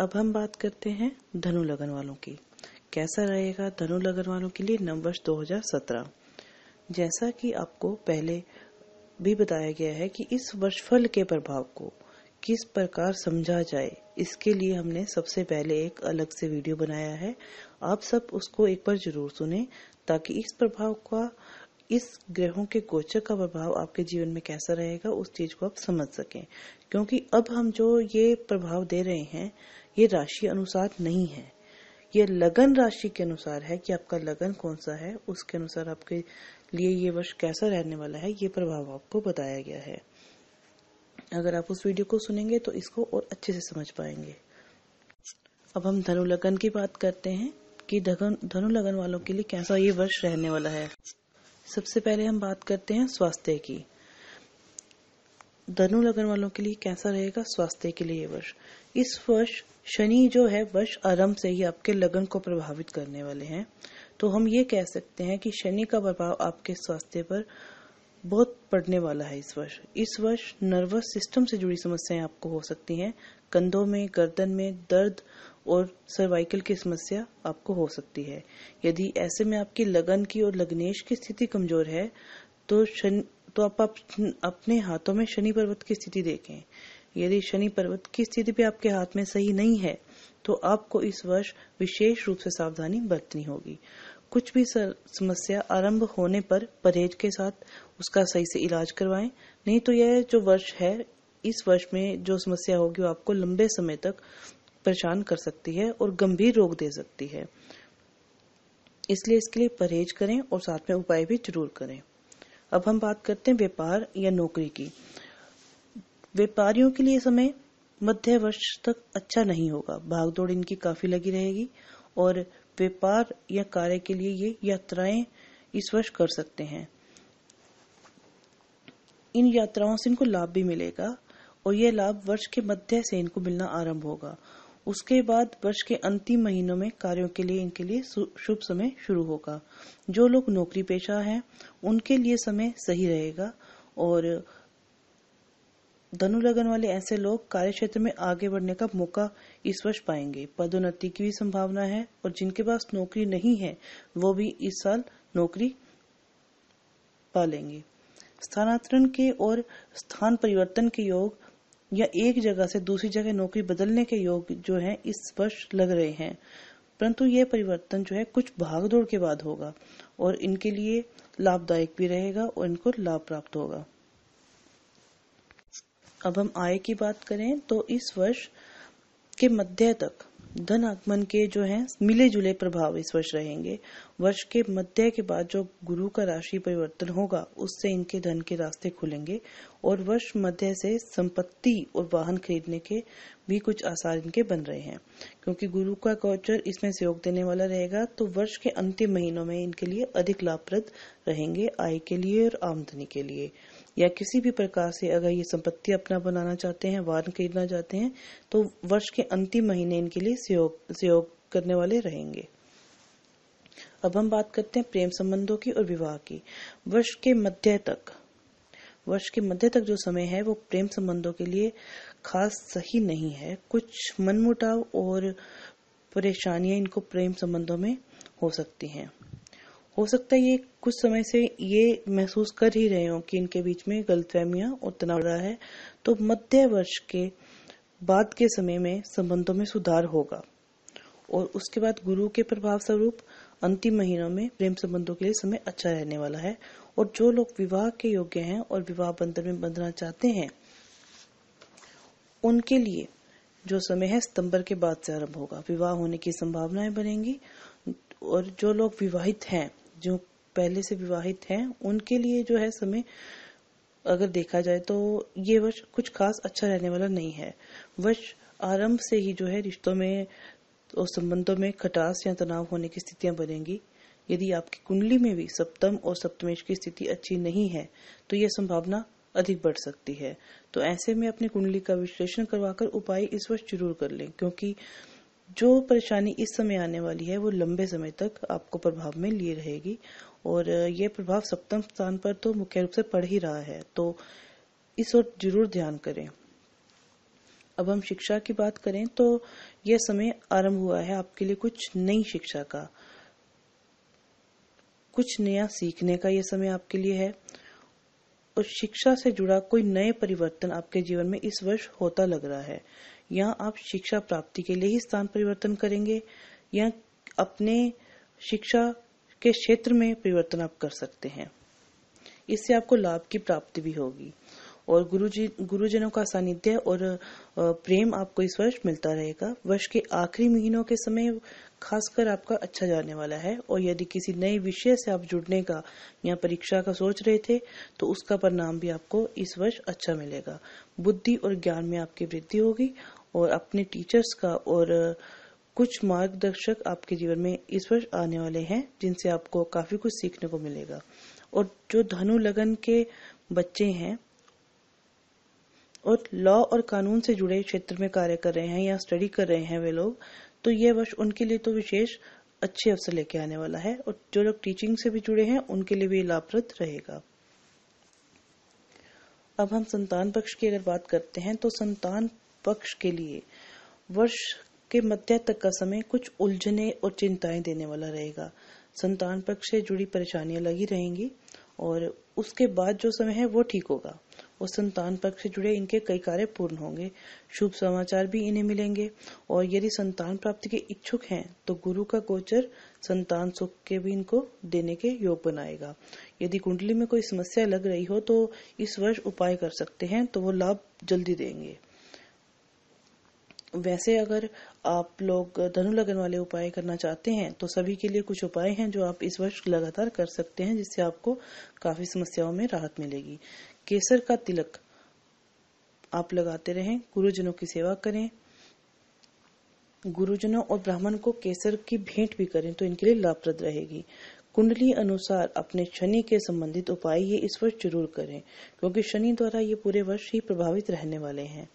अब हम बात करते हैं धनु लगन वालों की कैसा रहेगा धनु लगन वालों के लिए नववर्ष 2017 जैसा कि आपको पहले भी बताया गया है कि इस वर्ष फल के प्रभाव को किस प्रकार समझा जाए इसके लिए हमने सबसे पहले एक अलग से वीडियो बनाया है आप सब उसको एक बार जरूर सुने ताकि इस प्रभाव का इस ग्रहों के गोचर का प्रभाव आपके जीवन में कैसा रहेगा उस चीज को आप समझ सकें क्योंकि अब हम जो ये प्रभाव दे रहे हैं ये राशि अनुसार नहीं है ये लगन राशि के अनुसार है कि आपका लगन कौन सा है उसके अनुसार आपके लिए ये वर्ष कैसा रहने वाला है ये प्रभाव आपको बताया गया है अगर आप उस वीडियो को सुनेंगे तो इसको और अच्छे से समझ पाएंगे अब हम धनु लगन की बात करते हैं कि धनु लगन वालों के लिए कैसा ये वर्ष रहने वाला है सबसे पहले हम बात करते हैं स्वास्थ्य की धनु लगन वालों के लिए कैसा रहेगा स्वास्थ्य के लिए ये वर्ष इस वर्ष शनि जो है वर्ष आरंभ से ही आपके लगन को प्रभावित करने वाले हैं तो हम ये कह सकते हैं कि शनि का प्रभाव आपके स्वास्थ्य पर बहुत पड़ने वाला है इस वर्ष इस वर्ष नर्वस सिस्टम से जुड़ी समस्याएं आपको हो सकती हैं कंधों में गर्दन में दर्द और सर्वाइकल की समस्या आपको हो सकती है यदि ऐसे में आपकी लगन की और लग्नेश की स्थिति कमजोर है तो शन, तो आप, आप अपने हाथों में शनि पर्वत की स्थिति देखें यदि शनि पर्वत की स्थिति भी आपके हाथ में सही नहीं है तो आपको इस वर्ष विशेष रूप से सावधानी बरतनी होगी कुछ भी समस्या आरंभ होने पर परहेज के साथ उसका सही से इलाज करवाएं नहीं तो यह जो वर्ष है इस वर्ष में जो समस्या होगी वो आपको लंबे समय तक परेशान कर सकती है और गंभीर रोग दे सकती है इसलिए इसके लिए परहेज करें और साथ में उपाय भी जरूर करें अब हम बात करते हैं व्यापार या नौकरी की व्यापारियों के लिए समय मध्य वर्ष तक अच्छा नहीं होगा भागदौड़ इनकी काफी लगी रहेगी और व्यापार या कार्य के लिए ये यात्राएं इस वर्ष कर सकते हैं इन यात्राओं से इनको लाभ भी मिलेगा और यह लाभ वर्ष के मध्य से इनको मिलना आरंभ होगा उसके बाद वर्ष के अंतिम महीनों में कार्यों के लिए इनके लिए शुभ समय शुरू होगा जो लोग नौकरी पेशा हैं उनके लिए समय सही रहेगा और धनु लगन वाले ऐसे लोग कार्य क्षेत्र में आगे बढ़ने का मौका इस वर्ष पाएंगे पदोन्नति की भी संभावना है और जिनके पास नौकरी नहीं है वो भी इस साल नौकरी पालेंगे स्थानांतरण के और स्थान परिवर्तन के योग या एक जगह से दूसरी जगह नौकरी बदलने के योग जो है इस वर्ष लग रहे हैं परंतु यह परिवर्तन जो है कुछ भागदौड़ के बाद होगा और इनके लिए लाभदायक भी रहेगा और इनको लाभ प्राप्त होगा अब हम आय की बात करें तो इस वर्ष के मध्य तक धन आगमन के जो है मिले जुले प्रभाव इस वर्ष रहेंगे वर्ष के मध्य के बाद जो गुरु का राशि परिवर्तन होगा उससे इनके धन के रास्ते खुलेंगे और वर्ष मध्य से संपत्ति और वाहन खरीदने के भी कुछ आसार इनके बन रहे हैं क्योंकि गुरु का गोचर इसमें सहयोग देने वाला रहेगा तो वर्ष के अंतिम महीनों में इनके लिए अधिक लाभप्रद रहेंगे आय के लिए और आमदनी के लिए या किसी भी प्रकार से अगर ये संपत्ति अपना बनाना चाहते हैं वाहन खरीदना चाहते हैं तो वर्ष के अंतिम महीने इनके लिए सहयोग सहयोग करने वाले रहेंगे अब हम बात करते हैं प्रेम संबंधों की और विवाह की वर्ष के मध्य तक वर्ष के मध्य तक जो समय है वो प्रेम संबंधों के लिए खास सही नहीं है कुछ मनमुटाव और परेशानियां इनको प्रेम संबंधों में हो सकती हैं हो सकता है ये कुछ समय से ये महसूस कर ही रहे हो कि इनके बीच में गलतफहमियां और तनाव रहा है तो मध्य वर्ष के बाद के समय में संबंधों में सुधार होगा और उसके बाद गुरु के प्रभाव स्वरूप अंतिम महीनों में प्रेम संबंधों के लिए समय अच्छा रहने वाला है और जो लोग विवाह के योग्य हैं और विवाह बंधन में बंधना चाहते हैं उनके लिए जो समय है सितंबर के बाद से आरंभ होगा विवाह होने की संभावनाएं बनेंगी और जो लोग विवाहित हैं जो पहले से विवाहित हैं उनके लिए जो है समय अगर देखा जाए तो ये वर्ष कुछ खास अच्छा रहने वाला नहीं है वर्ष आरंभ से ही जो है रिश्तों में और संबंधों में खटास या तनाव होने की स्थितियां बनेंगी यदि आपकी कुंडली में भी सप्तम और सप्तमेश की स्थिति अच्छी नहीं है तो यह संभावना अधिक बढ़ सकती है तो ऐसे में अपनी कुंडली का विश्लेषण करवाकर उपाय इस वर्ष जरूर कर लें क्योंकि जो परेशानी इस समय आने वाली है वो लंबे समय तक आपको प्रभाव में लिए रहेगी और ये प्रभाव सप्तम स्थान पर तो मुख्य रूप से पड़ ही रहा है तो इस ओर जरूर ध्यान करें अब हम शिक्षा की बात करें तो यह समय आरंभ हुआ है आपके लिए कुछ नई शिक्षा का कुछ नया सीखने का यह समय आपके लिए है और शिक्षा से जुड़ा कोई नए परिवर्तन आपके जीवन में इस वर्ष होता लग रहा है या आप शिक्षा प्राप्ति के लिए ही स्थान परिवर्तन करेंगे या अपने शिक्षा के क्षेत्र में परिवर्तन आप कर सकते हैं इससे आपको लाभ की प्राप्ति भी होगी और गुरु जी गुरुजनों का सानिध्य और प्रेम आपको इस वर्ष मिलता रहेगा वर्ष के आखिरी महीनों के समय खासकर आपका अच्छा जाने वाला है और यदि किसी नए विषय से आप जुड़ने का या परीक्षा का सोच रहे थे तो उसका परिणाम भी आपको इस वर्ष अच्छा मिलेगा बुद्धि और ज्ञान में आपकी वृद्धि होगी और अपने टीचर्स का और कुछ मार्गदर्शक आपके जीवन में इस वर्ष आने वाले हैं जिनसे आपको काफी कुछ सीखने को मिलेगा और जो धनु लगन के बच्चे हैं और लॉ और कानून से जुड़े क्षेत्र में कार्य कर रहे हैं या स्टडी कर रहे हैं वे लोग तो ये वर्ष उनके लिए तो विशेष अच्छे अवसर लेके आने वाला है और जो लोग टीचिंग से भी जुड़े हैं उनके लिए भी लाभप्रद रहेगा अब हम संतान पक्ष की अगर बात करते हैं तो संतान पक्ष के लिए वर्ष के मध्य तक का समय कुछ उलझने और चिंताएं देने वाला रहेगा संतान पक्ष से जुड़ी परेशानियां लगी रहेंगी और उसके बाद जो समय है वो ठीक होगा और संतान पक्ष से जुड़े इनके कई कार्य पूर्ण होंगे शुभ समाचार भी इन्हें मिलेंगे और यदि संतान प्राप्ति के इच्छुक हैं तो गुरु का गोचर संतान सुख के भी इनको देने के योग बनाएगा यदि कुंडली में कोई समस्या लग रही हो तो इस वर्ष उपाय कर सकते हैं तो वो लाभ जल्दी देंगे वैसे अगर आप लोग धनु लगन वाले उपाय करना चाहते हैं तो सभी के लिए कुछ उपाय हैं जो आप इस वर्ष लगातार कर सकते हैं जिससे आपको काफी समस्याओं में राहत मिलेगी केसर का तिलक आप लगाते रहें गुरुजनों की सेवा करें गुरुजनों और ब्राह्मण को केसर की भेंट भी करें तो इनके लिए लाभप्रद रहेगी कुंडली अनुसार अपने शनि के संबंधित उपाय ये इस वर्ष जरूर करें क्योंकि शनि द्वारा ये पूरे वर्ष ही प्रभावित रहने वाले हैं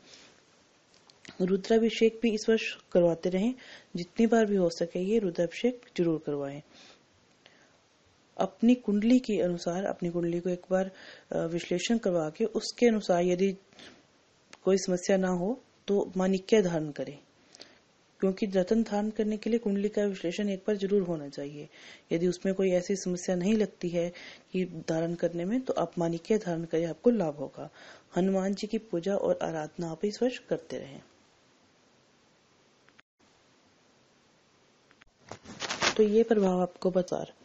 रुद्राभिषेक भी इस वर्ष करवाते रहें जितनी बार भी हो सके ये रुद्राभिषेक जरूर करवाएं अपनी कुंडली के अनुसार अपनी कुंडली को एक बार विश्लेषण करवा के उसके अनुसार यदि कोई समस्या ना हो तो मानिक्य धारण करें क्योंकि रतन धारण करने के लिए कुंडली का विश्लेषण एक बार जरूर होना चाहिए यदि उसमें कोई ऐसी समस्या नहीं लगती है कि धारण करने में तो आप मानिक्य धारण करें आपको लाभ होगा हनुमान जी की पूजा और आराधना आप इस वर्ष करते रहें तो ये प्रभाव आपको बता रहा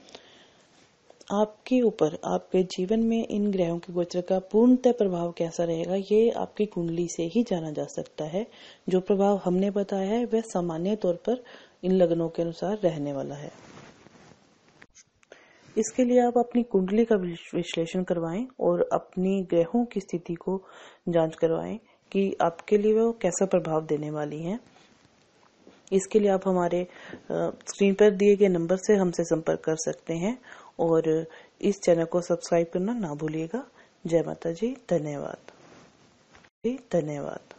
आपके ऊपर आपके जीवन में इन ग्रहों के गोचर का पूर्णतः प्रभाव कैसा रहेगा ये आपकी कुंडली से ही जाना जा सकता है जो प्रभाव हमने बताया है वह सामान्य तौर पर इन लग्नों के अनुसार रहने वाला है इसके लिए आप अपनी कुंडली का विश्लेषण करवाएं और अपनी ग्रहों की स्थिति को जांच करवाएं कि आपके लिए वो कैसा प्रभाव देने वाली हैं इसके लिए आप हमारे स्क्रीन पर दिए गए नंबर से हमसे संपर्क कर सकते हैं और इस चैनल को सब्सक्राइब करना ना भूलिएगा जय माता जी धन्यवाद धन्यवाद